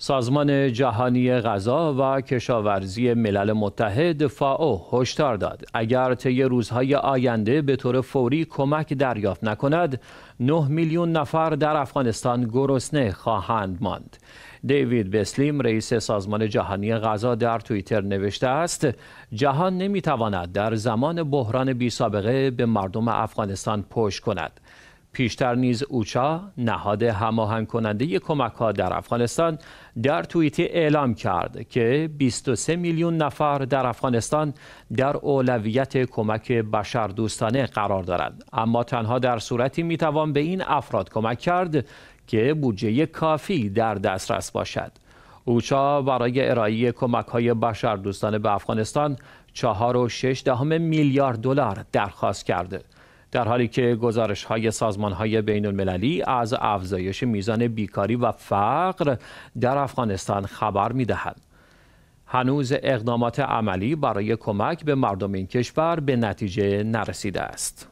سازمان جهانی غذا و کشاورزی ملل متحد فاو هشدار داد اگر طی روزهای آینده به طور فوری کمک دریافت نکند 9 میلیون نفر در افغانستان گرسنه خواهند ماند دیوید بسلیم رئیس سازمان جهانی غذا در توییتر نوشته است جهان نمیتواند در زمان بحران بی سابقه به مردم افغانستان پشت کند پیشتر نیز اوچا نهاد هماهنگ کننده کمک ها در افغانستان در توییت اعلام کرد که 23 میلیون نفر در افغانستان در اولویت کمک دوستانه قرار دارند اما تنها در صورتی میتوان به این افراد کمک کرد که بودجه کافی در دسترس باشد اوچا برای ارائه کمک های دوستانه به افغانستان 4.6 میلیارد دلار درخواست کرده در حالی که گزارش های سازمان های بین المللی از افزایش میزان بیکاری و فقر در افغانستان خبر می هنوز اقدامات عملی برای کمک به مردم این کشور به نتیجه نرسیده است.